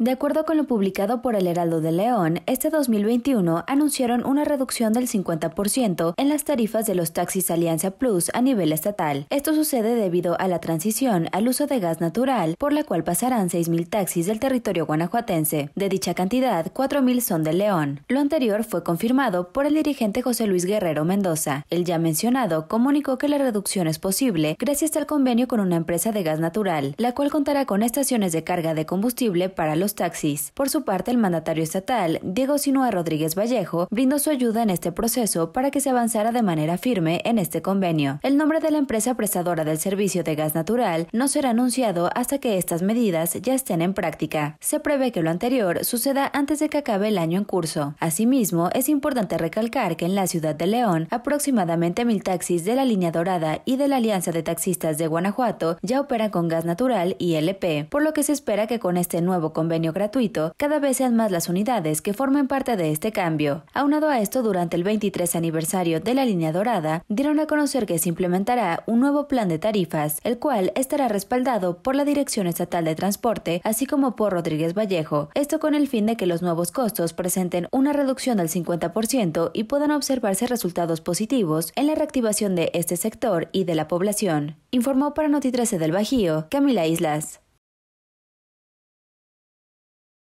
De acuerdo con lo publicado por el Heraldo de León, este 2021 anunciaron una reducción del 50% en las tarifas de los taxis Alianza Plus a nivel estatal. Esto sucede debido a la transición al uso de gas natural, por la cual pasarán 6.000 taxis del territorio guanajuatense. De dicha cantidad, 4.000 son de León. Lo anterior fue confirmado por el dirigente José Luis Guerrero Mendoza. El ya mencionado comunicó que la reducción es posible gracias al convenio con una empresa de gas natural, la cual contará con estaciones de carga de combustible para los taxis. Por su parte, el mandatario estatal, Diego Sinoa Rodríguez Vallejo, brindó su ayuda en este proceso para que se avanzara de manera firme en este convenio. El nombre de la empresa prestadora del servicio de gas natural no será anunciado hasta que estas medidas ya estén en práctica. Se prevé que lo anterior suceda antes de que acabe el año en curso. Asimismo, es importante recalcar que en la ciudad de León, aproximadamente mil taxis de la línea dorada y de la Alianza de Taxistas de Guanajuato ya operan con gas natural y LP, por lo que se espera que con este nuevo convenio gratuito, cada vez sean más las unidades que formen parte de este cambio. Aunado a esto, durante el 23 aniversario de la línea dorada, dieron a conocer que se implementará un nuevo plan de tarifas, el cual estará respaldado por la Dirección Estatal de Transporte, así como por Rodríguez Vallejo. Esto con el fin de que los nuevos costos presenten una reducción del 50% y puedan observarse resultados positivos en la reactivación de este sector y de la población. Informó para Noti 13 del Bajío, Camila Islas.